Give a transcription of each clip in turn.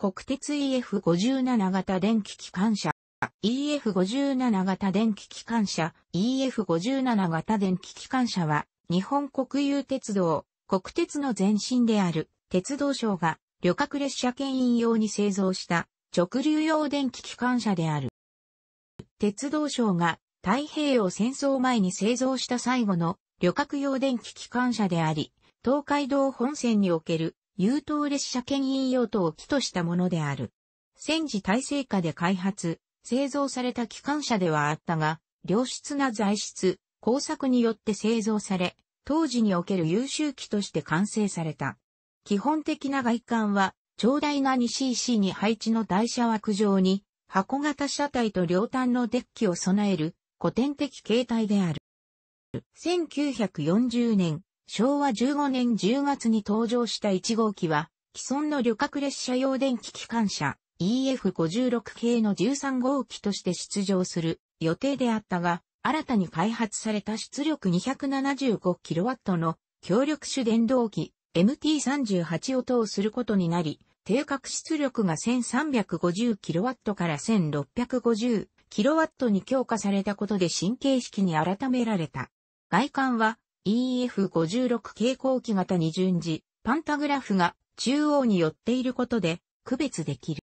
国鉄 EF57 型電気機関車、EF57 型電気機関車、EF57 型電気機関車は、日本国有鉄道、国鉄の前身である、鉄道省が、旅客列車牽引用に製造した、直流用電気機関車である。鉄道省が、太平洋戦争前に製造した最後の、旅客用電気機関車であり、東海道本線における優等列車牽引用途を基としたものである。戦時体制下で開発、製造された機関車ではあったが、良質な材質、工作によって製造され、当時における優秀機として完成された。基本的な外観は、長大な 2cc に配置の台車枠上に、箱型車体と両端のデッキを備える古典的形態である。1940年、昭和15年10月に登場した1号機は、既存の旅客列車用電気機関車 EF56 系の13号機として出場する予定であったが、新たに開発された出力 275kW の強力種電動機 MT38 を通することになり、定格出力が 1350kW から 1650kW に強化されたことで神経式に改められた。外観は EF56 蛍光器型に順次、パンタグラフが中央に寄っていることで区別できる。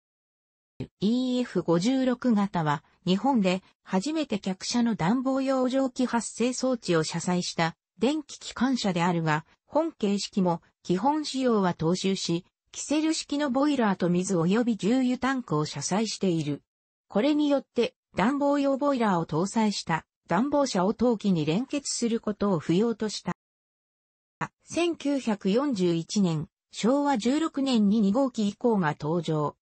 EF56 型は日本で初めて客車の暖房用蒸気発生装置を車載した電気機関車であるが、本形式も基本仕様は踏襲し、キセル式のボイラーと水及び重油タンクを車載している。これによって暖房用ボイラーを搭載した暖房車を陶器に連結することを不要とした。1941年、昭和16年に2号機以降が登場。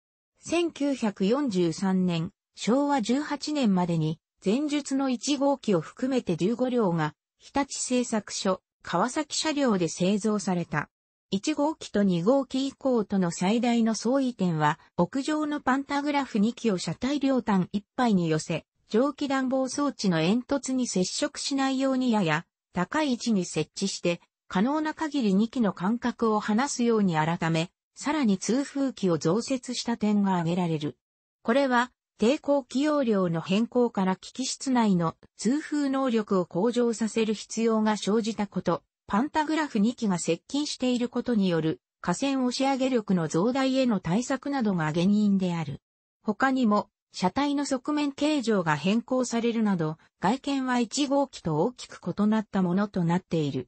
1943年、昭和18年までに、前述の1号機を含めて15両が、日立製作所、川崎車両で製造された。1号機と2号機以降との最大の相違点は、屋上のパンタグラフ2機を車体両端ぱ杯に寄せ、蒸気暖房装置の煙突に接触しないようにやや高い位置に設置して、可能な限り2機の間隔を離すように改め、さらに通風機を増設した点が挙げられる。これは、抵抗気容量の変更から機器室内の通風能力を向上させる必要が生じたこと、パンタグラフ2機が接近していることによる、河川押し上げ力の増大への対策などが原因である。他にも、車体の側面形状が変更されるなど、外見は1号機と大きく異なったものとなっている。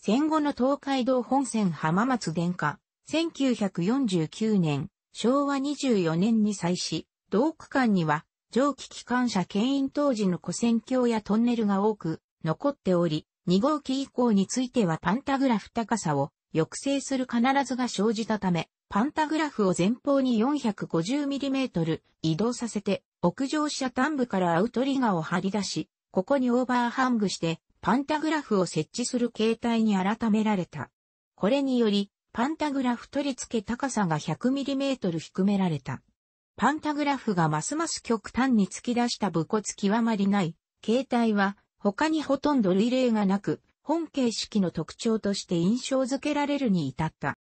戦後の東海道本線浜松電化、1949年、昭和24年に際し、同区間には、蒸気機関車牽引当時の古戦橋やトンネルが多く、残っており、2号機以降についてはパンタグラフ高さを抑制する必ずが生じたため、パンタグラフを前方に 450mm 移動させて、屋上車端部からアウトリガーを張り出し、ここにオーバーハングして、パンタグラフを設置する形態に改められた。これにより、パンタグラフ取り付け高さが 100mm 低められた。パンタグラフがますます極端に突き出した武骨極まりない、形態は他にほとんど類例がなく、本形式の特徴として印象づけられるに至った。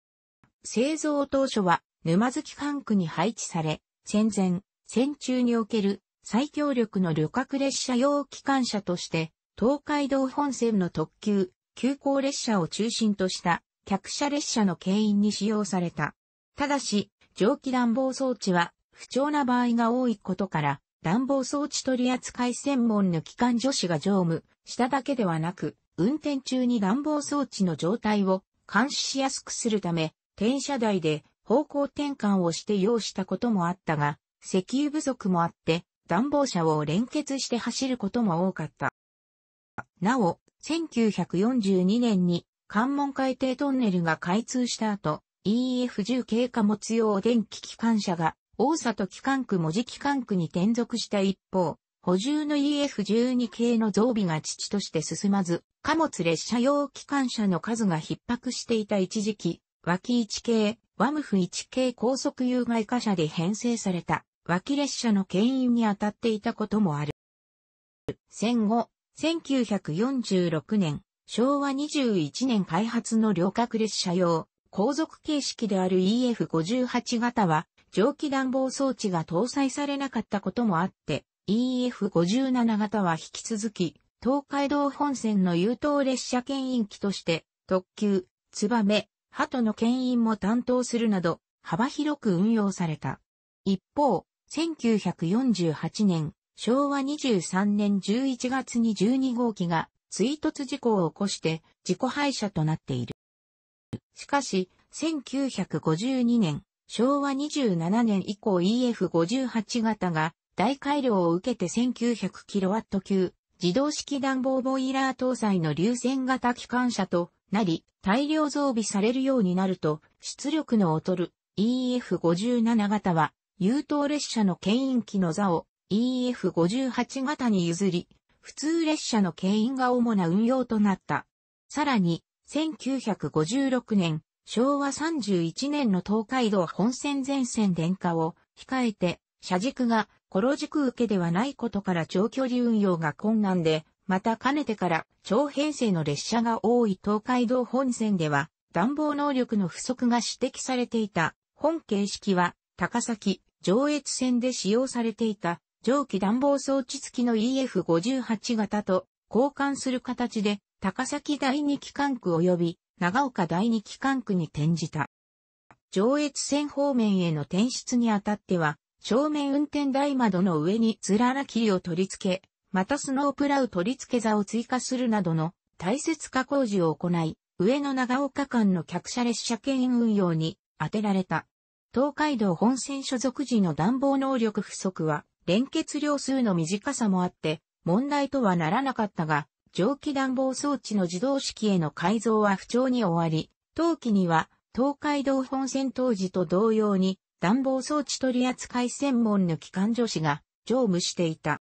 製造当初は沼機管区に配置され、戦前、戦中における最強力の旅客列車用機関車として、東海道本線の特急、急行列車を中心とした客車列車の牽引に使用された。ただし、蒸気暖房装置は不調な場合が多いことから、暖房装置取扱専門の機関助士が乗務しただけではなく、運転中に暖房装置の状態を監視しやすくするため、転車台で方向転換をして用したこともあったが、石油不足もあって、暖房車を連結して走ることも多かった。なお、1942年に関門海底トンネルが開通した後、EF10 系貨物用電気機関車が大里機関区文字機関区に転属した一方、補充の EF12 系の増備が父として進まず、貨物列車用機関車の数が逼迫していた一時期、脇1系、ワムフ1系高速有害貨車で編成された脇列車の牽引に当たっていたこともある。戦後、1946年、昭和21年開発の両角列車用、後続形式である EF58 型は、蒸気暖房装置が搭載されなかったこともあって、EF57 型は引き続き、東海道本線の優等列車牽引機として、特急、ツバメ、鳩の牽引も担当するなど、幅広く運用された。一方、1948年、昭和23年11月に12号機が追突事故を起こして自己廃車となっている。しかし、1952年、昭和27年以降 EF58 型が大改良を受けて 1900kW 級自動式暖房ボイラー搭載の流線型機関車となり、大量増備されるようになると、出力の劣る EF57 型は、優等列車の牽引機の座を EF58 型に譲り、普通列車の牽引が主な運用となった。さらに、1956年、昭和31年の東海道本線全線電化を控えて、車軸がコロ軸受けではないことから長距離運用が困難で、またかねてから長編成の列車が多い東海道本線では暖房能力の不足が指摘されていた本形式は高崎上越線で使用されていた蒸気暖房装置付きの EF58 型と交換する形で高崎第二機関区及び長岡第二機関区に転じた。上越線方面への転出にあたっては正面運転台窓の上につらら切りを取り付けまたスノープラウ取り付け座を追加するなどの大切化工事を行い、上野長岡間の客車列車兼運用に当てられた。東海道本線所属時の暖房能力不足は、連結量数の短さもあって、問題とはならなかったが、蒸気暖房装置の自動式への改造は不調に終わり、当期には東海道本線当時と同様に暖房装置取扱専門の機関助士が乗務していた。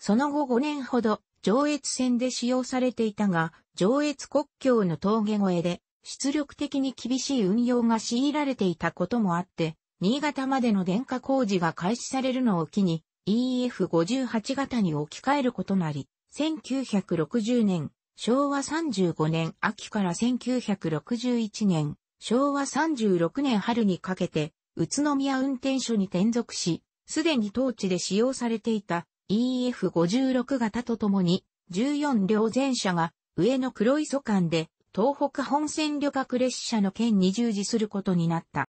その後5年ほど上越線で使用されていたが、上越国境の峠越えで出力的に厳しい運用が強いられていたこともあって、新潟までの電化工事が開始されるのを機に EF58 型に置き換えることなり、1960年、昭和35年秋から1961年、昭和36年春にかけて、宇都宮運転所に転属し、すでに当地で使用されていた EF56 型とともに、14両全車が上の黒磯間で東北本線旅客列車の件に従事することになった。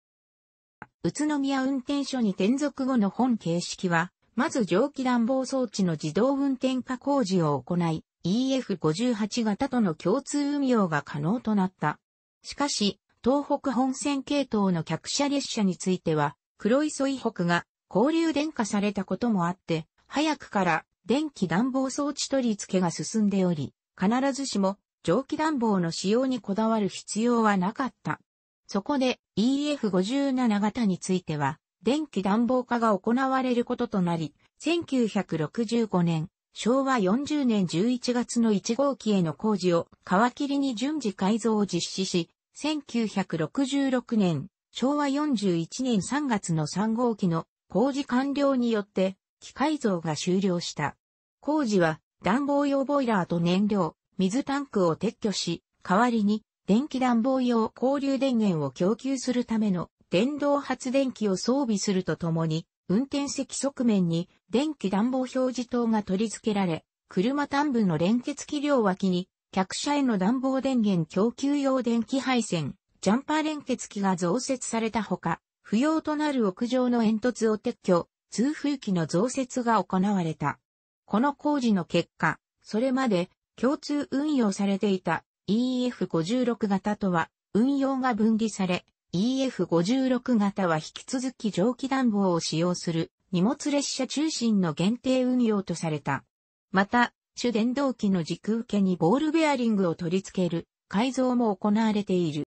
宇都宮運転所に転属後の本形式は、まず蒸気暖房装置の自動運転化工事を行い、EF58 型との共通運用が可能となった。しかし、東北本線系統の客車列車については、黒磯以北が交流電化されたこともあって、早くから電気暖房装置取り付けが進んでおり、必ずしも蒸気暖房の使用にこだわる必要はなかった。そこで EF57 型については、電気暖房化が行われることとなり、1965年、昭和40年11月の1号機への工事を皮切りに順次改造を実施し、1966年、昭和41年3月の3号機の工事完了によって機械像が終了した。工事は暖房用ボイラーと燃料、水タンクを撤去し、代わりに電気暖房用交流電源を供給するための電動発電機を装備するとともに、運転席側面に電気暖房表示灯が取り付けられ、車端部の連結器両脇に客車への暖房電源供給用電気配線、ジャンパー連結機が増設されたほか、不要となる屋上の煙突を撤去、通風機の増設が行われた。この工事の結果、それまで共通運用されていた EF56 型とは運用が分離され、EF56 型は引き続き蒸気暖房を使用する荷物列車中心の限定運用とされた。また、主電動機の軸受けにボールベアリングを取り付ける改造も行われている。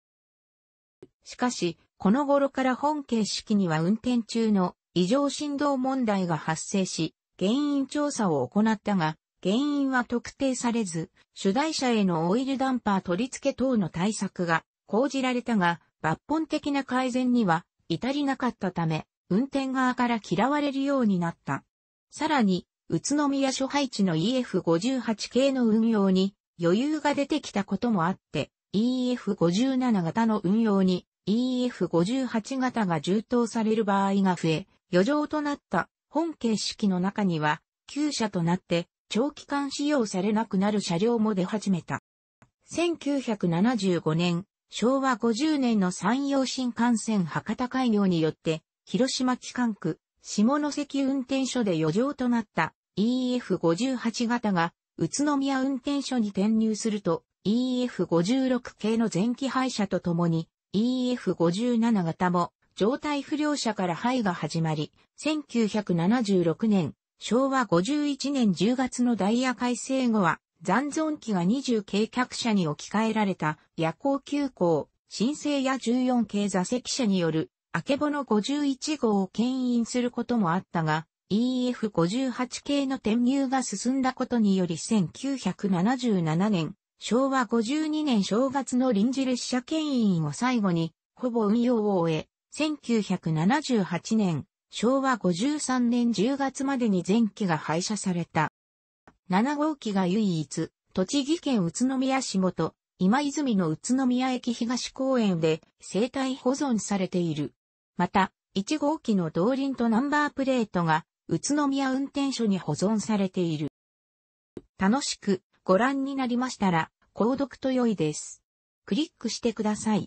しかし、この頃から本形式には運転中の異常振動問題が発生し、原因調査を行ったが、原因は特定されず、主題者へのオイルダンパー取り付け等の対策が講じられたが、抜本的な改善には至りなかったため、運転側から嫌われるようになった。さらに、宇都宮諸配置の EF58 系の運用に余裕が出てきたこともあって、EF57 型の運用に EF58 型が充当される場合が増え、余剰となった本形式の中には、旧車となって長期間使用されなくなる車両も出始めた。1975年、昭和50年の山陽新幹線博多開業によって、広島機関区、下関運転所で余剰となった EF58 型が宇都宮運転所に転入すると EF56 系の前期廃車とともに EF57 型も状態不良者から肺が始まり、1976年、昭和51年10月のダイヤ改正後は、残存機が20計客車に置き換えられた夜行急行、新生や14系座席車による、あけぼの51号を牽引することもあったが、EF58 系の転入が進んだことにより1977年、昭和52年正月の臨時列車牽引を最後に、ほぼ運用を終え、1978年、昭和53年10月までに前期が廃車された。7号機が唯一、栃木県宇都宮市元、今泉の宇都宮駅東公園で生態保存されている。また、1号機の動輪とナンバープレートが宇都宮運転所に保存されている。楽しくご覧になりましたら、購読と良いです。クリックしてください。